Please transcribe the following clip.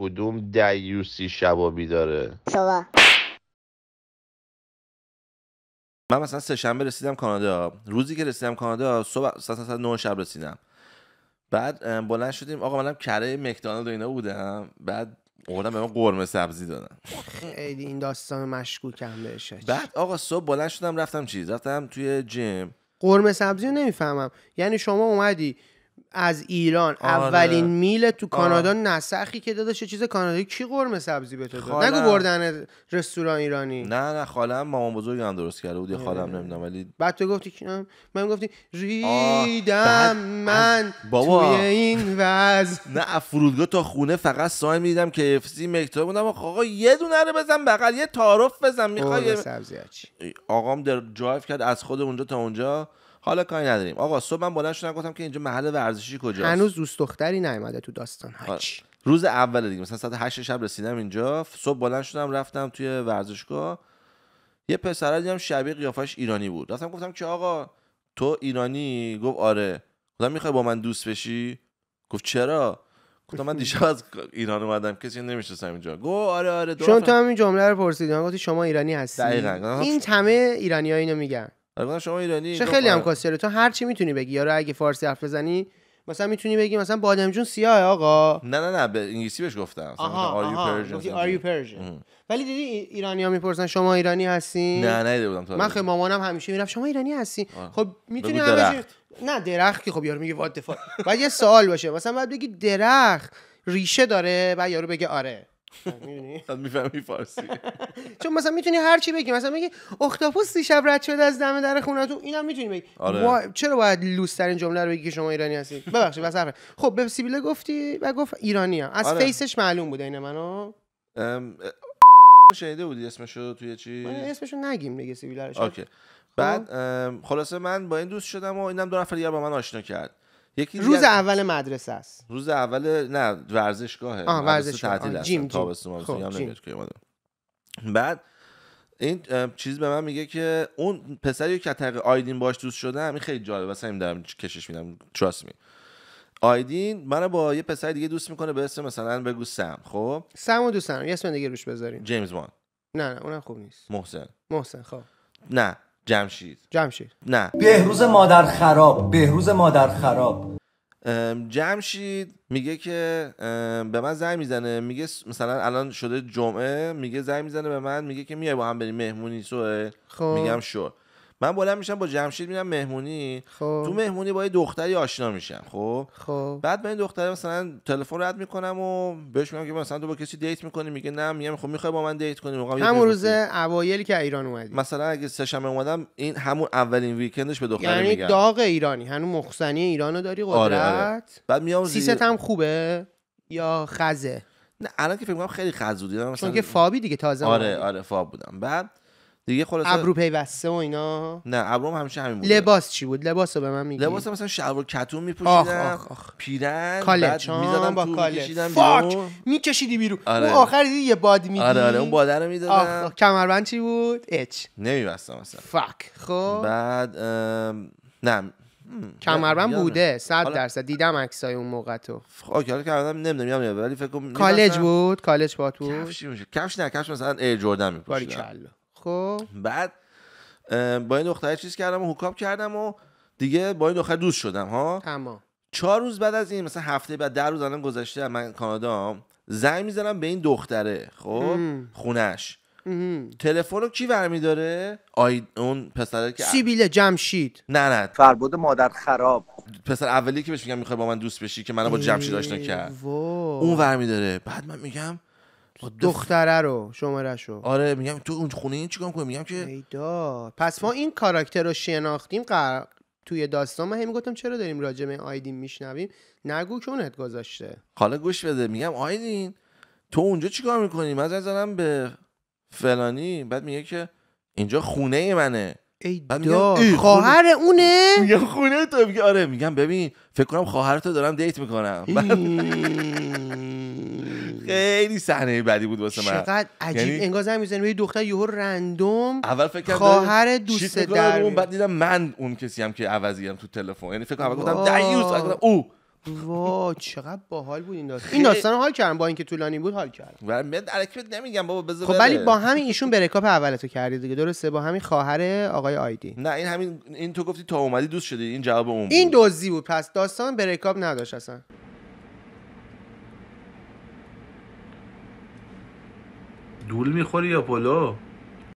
کدوم دیوسی شبابی داره صبح من مثلا سه شنبه رسیدم کانادا روزی که رسیدم کانادا صبح ساعت نه شب رسیدم بعد بلند شدیم آقا منم کره مکتانا و اینا بودم بعد اومدم به من قرمه سبزی دادن خیلی این داستان مشکوک هم بعد آقا صبح بلند شدم رفتم چیز رفتم توی جیم قرمه سبزی رو نمیفهمم یعنی شما اومدی از ایران اولین آره. میل تو کانادا آره. نسخی که داداش چیز کانادایی کی قرمه سبزی به تو داد نگو بردن رستوران ایرانی نه نه خالم مامان بزرگم درست کرده بود یه خالم آره. نمیدونم ولی بعد تو گفتی که من گفتی ریدم من توی این وز نه فرودگاه تا خونه فقط سعی میدیدم که افسی سی بودم آقا یه دونه رو بزن بغل یه تعارف بزن میخوای آقام در جایف کرد از خود اونجا تا اونجا حالا کاری نداریم آقا صبح من بلند شدم گفتم که اینجا محل ورزشی کجاست هنوز دوست دختری نیومده تو داستان آره. روز اول دیگه مثلا ساعت 8 شب رسیدم اینجا صبح بلند شدم رفتم توی ورزشگاه یه پسر دیدم شبیه قیافش ایرانی بود رفتم گفتم که آقا تو ایرانی گفت آره گفتم میخوای با من دوست بشی گفت چرا گفتم من دیشب از ایران اومدم کسی نمیشناسم اینجا گفت آره آره چون تو همین جمله رو پرسیدی من شما ایرانی هستی دقیقاً این همه ایرانی ها اینو میگن البته ایرانی چه خیلی هم کاسیاره تو هر چی میتونی بگی یارو اگه فارسی حرف بزنی مثلا میتونی بگی مثلا بادمجون سیاه آقا نه نه نه به انگلیسی بهش گفتم آها آر یو ولی دیدی ایرانی ها میپرسن شما ایرانی هستین نه نه دیده بودم من خیلی مامانم همیشه میرفت شما ایرانی هستین خب میتونی همه نه درخت که خب یارو میگه وات دفاع بعد یه سوال باشه مثلا بعد بگی درخت ریشه داره بعد یارو بگه آره میفهمی فارسی چون مثلا میتونی هر چی بگی مثلا میگی اختاپوس دیشب رد شده از دم در خونه تو اینم میتونی بگی آره. چرا باید لوس ترین جمله رو بگی که شما ایرانی هستی ببخشید بس خب به سیبیل گفتی و گفت ایرانی هم. از آره. فیسش معلوم بود اینه منو ام... شنیده بودی اسمشو توی چی آره، اسمشو نگیم دیگه سیبیل بعد خب. خلاصه من با این دوست شدم و اینم دو نفر دیگه با من آشنا کرد روز اول مدرسه است روز اول نه ورزشگاهه آه ورزشگاه تعطیل است جیم تابستون خب. بعد این چیز به من میگه که اون پسری که تق آیدین باش دوست شده همین خیلی جالب واسه دارم کشش میدم تراست می آیدین منو با یه پسر دیگه دوست میکنه به اسم مثلا بگو سم خب سمو دوست دارم یه اسم دیگه روش بذاریم جیمز وان نه نه اونم خوب نیست محسن محسن خب نه جمشید جمشید نه بهروز مادر خراب بهروز مادر خراب جمشید میگه که به من زنگ میزنه میگه مثلا الان شده جمعه میگه زنگ میزنه به من میگه که میای با هم بریم مهمونی سوه خب. میگم شو من بلند میشم با جمشید میرم مهمونی خب. تو مهمونی با یه دختری آشنا میشم خب, خب. بعد من این دختری مثلا تلفن رد میکنم و بهش میگم که مثلا تو با کسی دیت میکنی میگه نه میگم خب میخوای با من دیت کنی میگم همون روز اوایل که ایران اومدی مثلا اگه سه اومدم این همون اولین ویکندش به یعنی میگم یعنی داغ ایرانی هنوز مخزنی ایرانو داری قدرت آره آره. بعد میام زیر... هم خوبه یا خزه نه الان که فکر خیلی خز بودی مثلا چون که فابی دیگه تازه آره آره فاب بودم بعد دیگه خلاص ابرو پیوسته و اینا نه ابروم همیشه همین بود لباس چی بود لباسو به من میگی لباس مثلا شلوار کتون میپوشیدم پیرن کالج میزدم با کالج فاک میکشیدی بیرو آره. اون آخر دیدی یه باد میدی آره آره اون باده رو میدادم کمربند چی بود اچ نمیبستم مثلا فاک خب بعد ام... نه کمربند بوده 100 درصد دیدم عکسای اون موقع تو خب، اوکی حالا کمربند نمیدونم میام ولی فکر کنم کالج بود کالج پات بود کفش نه کفش مثلا ایر جردن میپوشیدم خب بعد با این دختره چیز کردم و هوکاپ کردم و دیگه با این دختر دوست شدم ها تمام چهار روز بعد از این مثلا هفته بعد در روز الان گذشته من کانادا زنگ میزنم به این دختره خب خونش تلفن رو کی برمی داره آی اون پسره که سیبیل جمشید نه نه فربود مادر خراب پسر اولی که بهش میگم میخوای با من دوست بشی که منو با جمشید آشنا کرد اون برمی داره بعد من میگم دختره رو شماره شو آره میگم تو اون خونه این چیکار کنیم میگم که ایدا پس ما این کاراکتر رو شناختیم قر... توی داستان ما همین گفتم چرا داریم راجع به آیدین میشنویم نگو که اونت گذاشته حالا گوش بده میگم آیدین تو اونجا چیکار میکنی من زدم به فلانی بعد میگه که اینجا خونه منه ایدا خواهر اونه میگم خونه تو آره میگم ببین فکر کنم خواهرتو دارم دیت میکنم خیلی صحنه بعدی بود واسه من چقدر عجیب یعنی... انگار زمین میزنه یه دختر یهو رندوم اول فکر کردم خواهر دوست در اون بعد دیدم من اون کسی هم که هم تو تلفن یعنی فکر کنم گفتم او وا چقدر باحال بود این داستان این داستان حال کردم با اینکه طولانی بود حال کردم و من درکت نمیگم بابا بذار خب ولی با همین ایشون برکاپ اولتو کردی دیگه درسته با همین خواهر آقای آیدی نه این همین این تو گفتی تا اومدی دوست شدی این جواب اون بود. این دوزی بود پس داستان برکاپ نداشت اصلا دول میخوری یا پلو